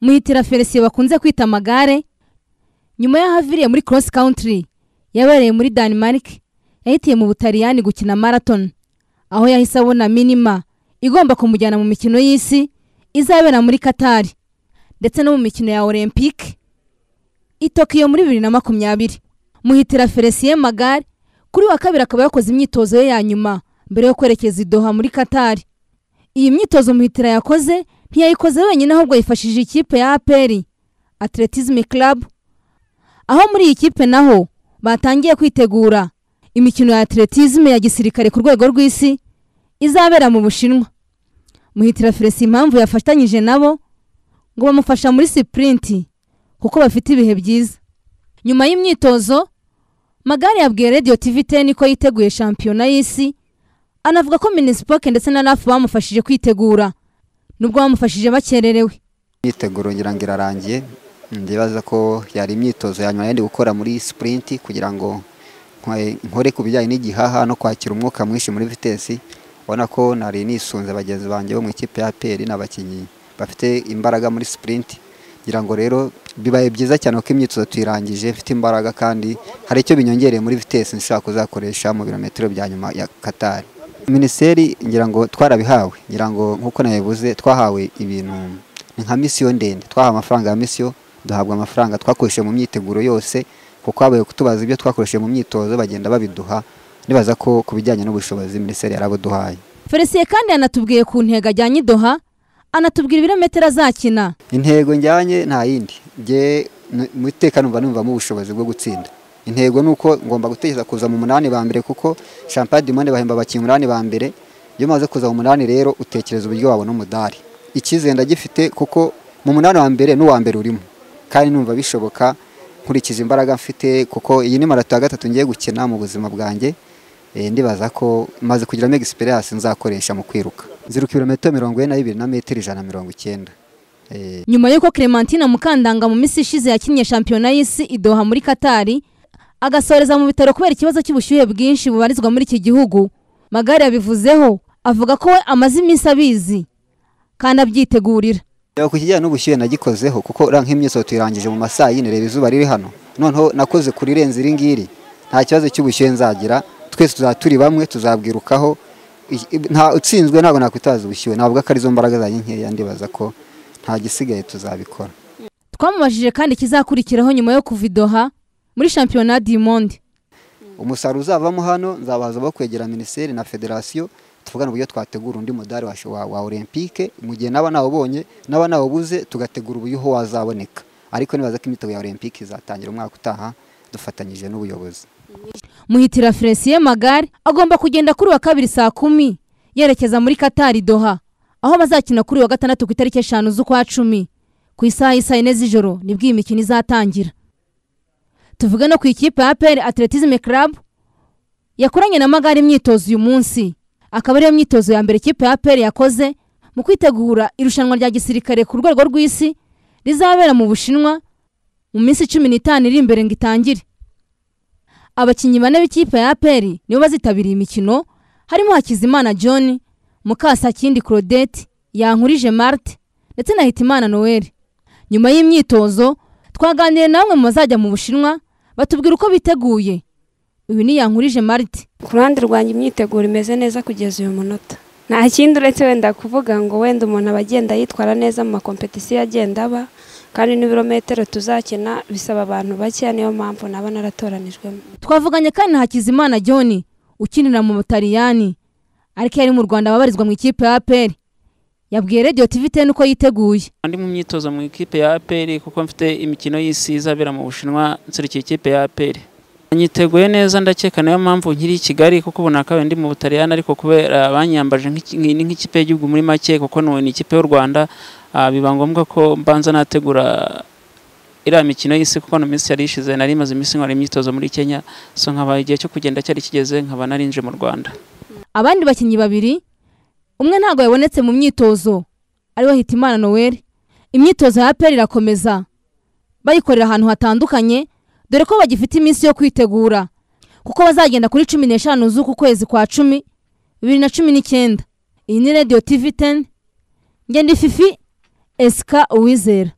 muyitira felicien bakunze kwita amagare nyuma y'ahaviriye muri cross country yabereye muri denmark yahitiye mu butaliyani gukina marathon aho yahise abona minima igomba kumujyana mu mikino y'isi izabera muri katari ndetse no mu mikino ya olympique i tokiyo muri bibiri na makumyabiri muhitira felicien magare kuri wa kabiri akaba yakoze imyitozo ye ya nyuma mbere yo kwerekeza idoha muri katari iyi myitozo muhitira yakoze ntiyayikoze wenyine ahubwo yifashishije ikipe ya aperi atletisme club aho muri iyi kipe naho batangiye kwitegura imikino ya atletisme ya gisirikare ku rwego rw'isi izabera mu bushinwa muhitira felisi impamvu yafatanyije nabo ngo bamufasha muri sipurinti kuko bafite ibihe byiza nyuma y'imyitozo magare yabwiye radiyo tivi teni ko yiteguye shampiyona y'isi anavuga ko minisipoke ndetse na rafu bamufashije kwitegura nubwo bamufashije bakererewe imyiteguro ngira ngo irarangiye ndibaza ko yari imyitozo ya nyuma yandi gukora muri sipurinti kugira ngo nkore ku bijyanye n'igihaha no kwakira umwuka mwinshi muri vitesi ubona ko nari nisunze bagenzi banjye bo mu ikipe ya peri n'abakinnyi bafite imbaraga muri sipurinti kugira ngo rero bibaye byiza cyane ko imyitozo tuyirangije mfite imbaraga kandi hari icyo binyongereye muri vitesi nshobora kuzakoresha mu birometero bya nyuma ya katari minisiteri ngira ngo twarabihawe ngira ngo nk'uko nabivuze twahawe ibintu nka misiyo ndende twahawe amafaranga ya misiyo duhabwa amafaranga twakoresheje mu myiteguro yose kuko habaye kutubaza ibyo twakoresheje mu myitozo bagenda babiduha nibaza ko ku bijyanye n'ubushobozi minisiteri yarabuduhaye felicien kandi yanatubwiye ku ntego ajyanye i doha anatubwira ibirometero azakina intego njyanye nta yindi njye mu iteka numva numvamo ubushobozi bwo gutsinda intego ni uko ngomba gutekereza kuza mu munani ba mbere kuko champagne du monde bahemba abakinnyi umunani ba mbere iyo maze kuza mu munani rero utekereza uburyo wabona umudari Ikizenda gifite kuko mu munani wa mbere n'uwa mbere urimo kandi numva bishoboka nkurikije imbaraga mfite kuko iyi ni marato ya gatatu ngiye gukina mu buzima bwanjye eh, ndibaza ko maze kugira mega nzakoresha mu kwiruka nziruka ibirometero mirongo ine na bibiri na metero ijana mirongo icyenda eh. nyuma y'uko clementine mukandanga mu minsi ishize yakinnye shampiyona y'isi idoha muri katari agasoreza mu bitaro kubera ikibazo cy'ubushyuhe bwinshi bubarizwa muri iki gihugu magare yabivuzeho avuga ko we amaze iminsi abizi kandi abyitegurira ku kijyanye n'ubushyuhe nagikozeho kuko uriya nk'imyitozo tuyirangije mu masaha yine reba izuba riri hano noneho nakoze kuri renze iri ngiri nta kibazo cy'ubushyuhe nzagira twese tuzaba turi bamwe tuzabwirukaho nta utsinzwe ntabwo nakwitaza ubushyuhe navuga ko arizo mbaraga zanjye nkeya ndibaza ko nta gisigaye tuzabikora twamubajije kandi ikizakurikiraho nyuma yo kuvidoha. muri shampiyona di monde umusaruro uzavamo hano nzabaza kwegera minisiteri na federasiyo tuvugana uburyo twategura undi mudari wa olympique mu gihe naba nawubonye naba nawubuze tugategura uburyo wazaboneka ariko nibaza ko imyitozo ya olympique izatangira umwaka utaha dufatanyije n'ubuyobozi muhitira feresiye magare agomba kugenda kuri wa kabiri saa kumi yerekeza muri katari doha aho bazakina kuri wa gatandatu ku itariki eshanu z'ukwa cumi ku isaha y'isa yine z'ijoro nibwo iyi mikino izatangira tuvuge no ku ikipe ya peri atletisme club yakoranye na magare imyitozo uyu munsi akaba ariyo myitozo ya mbere ikipe ya peri yakoze mu kwitegura irushanwa rya gisirikare ku rwego rw'isi rizabera mu bushinwa mu minsi cumi n'itanu iri imbere ngo itangire abakinnyi bane b'ikipe ya peri nibo bazitabiriye imikino harimo hakizimana john mukasakindi claudette yankurije marite ndetse na hitimana noel nyuma y'imyitozo twaganiriye namwe mu bazajya mu bushinwa batubwira uko biteguye uyu ni yankurije marite ku ruhande rwanjye imyiteguro imeze neza kugeza uyu munota nta kindi uretse wenda kuvuga ngo wenda umuntu aba agenda yitwara neza mu makompetisiyo agenda aba kandi n'ibirometero tuzakina bisaba abantu bakeya niyo mpamvu naba naratoranijwemo twavuganye kandi na hakizimana john ukinira mu butaliyani ariko yari mu rwanda ababarizwa mu ikipe ya aperi yabwiye radiyo tivite nuko yiteguye andi mu myitozo mu ikipe ya aperi kuko mfite imikino y'isi izabera mu bushinwa nserukiye ikipe ya aperi nyiteguye neza ndakeka niyo mpamvu nkiri i kigali kuko ubu nakabaye ndi mu butaliyani ariko kubera banyambaje nk'ikipe y'igihugu muri make kuko ni ikipe y'u rwanda ah, biba ngombwa ko mbanza nategura iriya mikino y'isi kuko no minsi yari ishize nari imaze iminsi nkora imyitozo muri kenya so nkaba igihe cyo kugenda cyari kigeze nkaba narinje mu rwanda abandi bakinnyi babiri umwe ntabwo yabonetse mu myitozo ariwe hitimana noweli imyitozo ya peri irakomeza bayikorera ahantu hatandukanye dore ko bagifite iminsi yo kwitegura kuko bazagenda kuri cumi n'eshanu z'uku kwezi kwa cumi bibiri na cumi n'icyenda iyi ni radiyo tivi teni ngenda esika uwizera